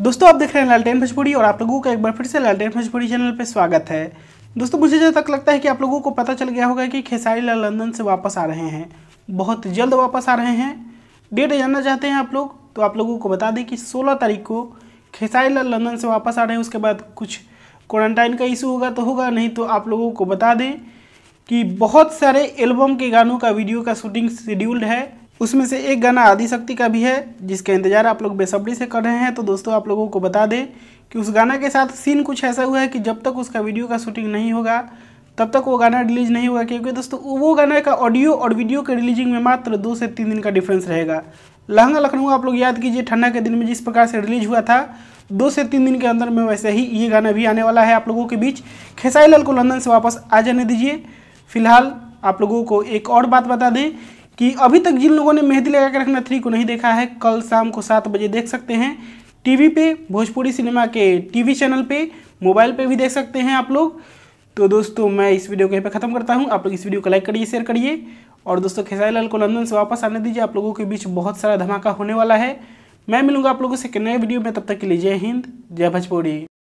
दोस्तों आप देख रहे हैं लालटेन भोजपुरी और आप लोगों का एक बार फिर से लालटेन भोजपुरी चैनल पर स्वागत है दोस्तों मुझे जब तक लगता है कि आप लोगों को पता चल गया होगा कि खेसारी लाल लंदन से वापस आ रहे हैं बहुत जल्द वापस आ रहे हैं डेट जानना चाहते हैं आप लोग तो आप लोगों को बता दें कि सोलह तारीख को खेसारी लाल लंदन से वापस आ रहे हैं उसके बाद कुछ क्वारंटाइन का इशू होगा तो होगा नहीं तो आप लोगों को बता दें कि बहुत सारे एल्बम के गानों का वीडियो का शूटिंग शेड्यूल्ड है उसमें से एक गाना आदिशक्ति का भी है जिसका इंतज़ार आप लोग बेसब्री से कर रहे हैं तो दोस्तों आप लोगों को बता दें कि उस गाना के साथ सीन कुछ ऐसा हुआ है कि जब तक उसका वीडियो का शूटिंग नहीं होगा तब तक वो गाना रिलीज नहीं होगा क्योंकि दोस्तों वो गाना का ऑडियो और वीडियो के रिलीजिंग में मात्र दो से तीन दिन का डिफरेंस रहेगा लहंगा लखनऊ आप लोग याद कीजिए ठंडा के दिन में जिस प्रकार से रिलीज हुआ था दो से तीन दिन के अंदर में वैसे ही ये गाना भी आने वाला है आप लोगों के बीच खेसाई लाल को लंदन से वापस आ जाने दीजिए फिलहाल आप लोगों को एक और बात बता दें कि अभी तक जिन लोगों ने मेहंदी लगा के रखना थ्री को नहीं देखा है कल शाम को सात बजे देख सकते हैं टीवी पे भोजपुरी सिनेमा के टीवी चैनल पे मोबाइल पे भी देख सकते हैं आप लोग तो दोस्तों मैं इस वीडियो को यहीं पे ख़त्म करता हूँ आप लोग इस वीडियो को लाइक करिए शेयर करिए और दोस्तों खेसारी लाल को लंदन से वापस आने दीजिए आप लोगों के बीच बहुत सारा धमाका होने वाला है मैं मिलूँगा आप लोगों से एक नए वीडियो में तब तक के लिए जय हिंद जय भोजपुरी